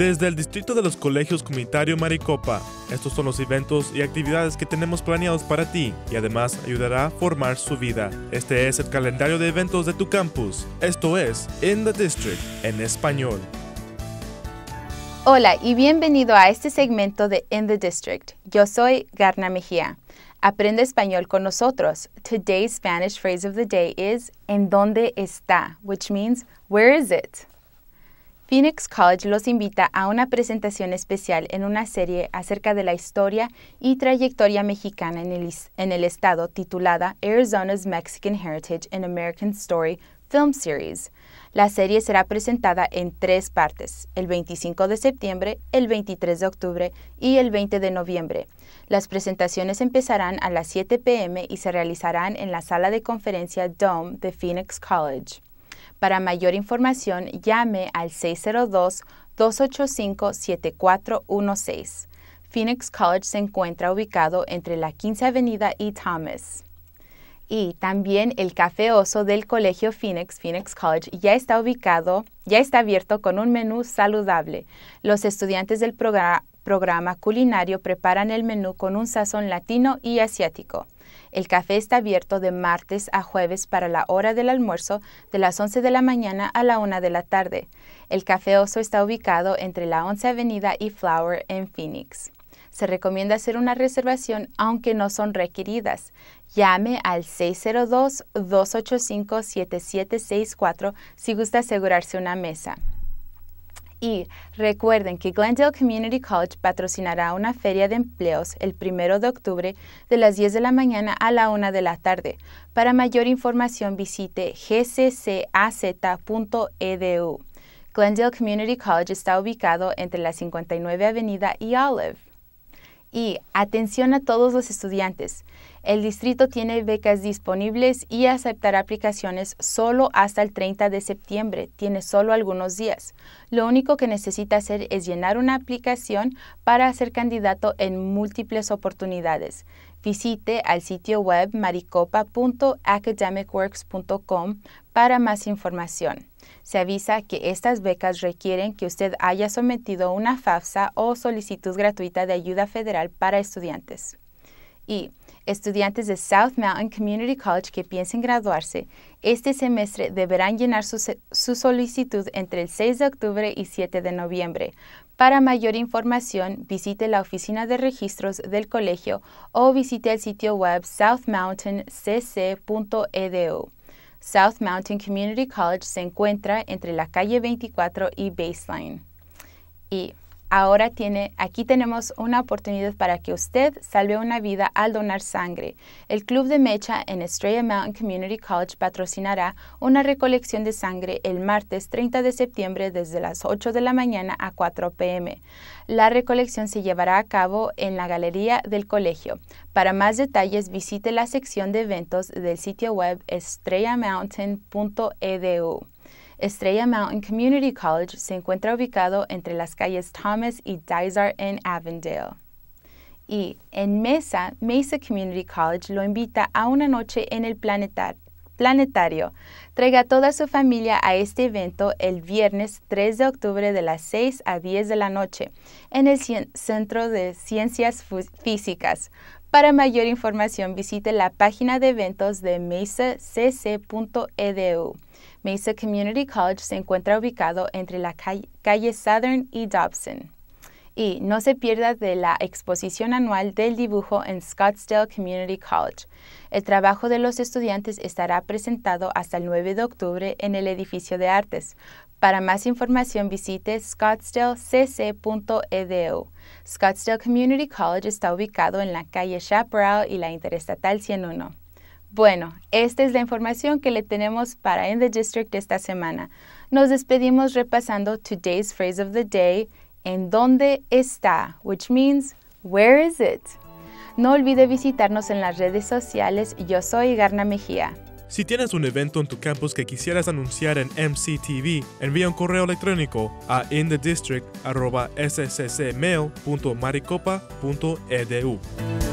Desde el Distrito de los Colegios Comunitario Maricopa, estos son los eventos y actividades que tenemos planeados para ti y además ayudará a formar su vida. Este es el calendario de eventos de tu campus. Esto es In the District en español. Hola y bienvenido a este segmento de In the District. Yo soy Garna Mejía. Aprende español con nosotros. Today's Spanish phrase of the day is ¿En dónde está? which means where is it? Phoenix College los invita a una presentación especial en una serie acerca de la historia y trayectoria mexicana en el, estado titulada Arizona's Mexican Heritage and American Story Film Series. La serie será presentada en tres partes, el 25 de septiembre, el 23 de octubre y el 20 de noviembre. Las presentaciones empezarán a las 7 p.m. y se realizarán en la sala de conferencia Dome de Phoenix College. Para mayor información, llame al 602-285-7416. Phoenix College se encuentra ubicado entre la 15 Avenida y Thomas. Y también el Café Oso del Colegio Phoenix, Phoenix College, ya está ubicado, ya está abierto con un menú saludable. Los estudiantes del programa programa culinario preparan el menú con un sazón latino y asiático. El café está abierto de martes a jueves para la hora del almuerzo de las 11 de la mañana a la 1 de la tarde. El Café Oso está ubicado entre la 11 Avenida y Flower en Phoenix. Se recomienda hacer una reservación aunque no son requeridas. Llame al 602-285-7764 si gusta asegurarse una mesa. Y recuerden que Glendale Community College patrocinará una feria de empleos el 1 de octubre de las 10 de la mañana a la 1 de la tarde. Para mayor información visite gccaz.edu. Glendale Community College está ubicado entre la 59 Avenida y Olive. Y atención a todos los estudiantes. El distrito tiene becas disponibles y aceptará aplicaciones solo hasta el 30 de septiembre. Tiene solo algunos días. Lo único que necesita hacer es llenar una aplicación para ser candidato en múltiples oportunidades. Visite al sitio web maricopa.academicworks.com para más información. Se avisa que estas becas requieren que usted haya sometido una FAFSA o solicitud gratuita de ayuda federal para estudiantes. Y estudiantes de South Mountain Community College que piensen graduarse, este semestre deberán llenar su, solicitud entre el 6 de octubre y 7 de noviembre. Para mayor información, visite la oficina de registros del colegio o visite el sitio web southmountaincc.edu. South Mountain Community College se encuentra entre la calle 24 y Baseline. Y Ahora tiene, aquí tenemos una oportunidad para que usted salve una vida al donar sangre. El Club de Mecha en Estrella Mountain Community College patrocinará una recolección de sangre el martes 30 de septiembre desde las 8 de la mañana a 4 p.m. La recolección se llevará a cabo en la galería del colegio. Para más detalles visite la sección de eventos del sitio web estrellamountain.edu. Estrella Mountain Community College se encuentra ubicado entre las calles Thomas y Dysart en Avondale. Y en Mesa, Mesa Community College lo invita a una noche en el Planetar planetario. Traiga a toda su familia a este evento el viernes 3 de octubre de las 6 a 10 de la noche en el Centro de Ciencias Físicas. Para mayor información visite la página de eventos de mesacc.edu. E Mesa Community College se encuentra ubicado entre la calle Southern y Dobson y no se pierda de la exposición anual del dibujo en Scottsdale Community College. El trabajo de los estudiantes estará presentado hasta el 9 de octubre en el edificio de artes. Para más información visite scottsdalecc.edu. Scottsdale Community College está ubicado en la calle Chaparral y la Interestatal 101. Bueno, esta es la información que le tenemos para In the District esta semana. Nos despedimos repasando Today's Phrase of the Day, en dónde está, which means where is it. No olvide visitarnos en las redes sociales. Yo soy Garna Mejía. Si tienes un evento en tu campus que quisieras anunciar en MCTV, envía un correo electrónico a inthedistrict.sccmail.maricopa.edu.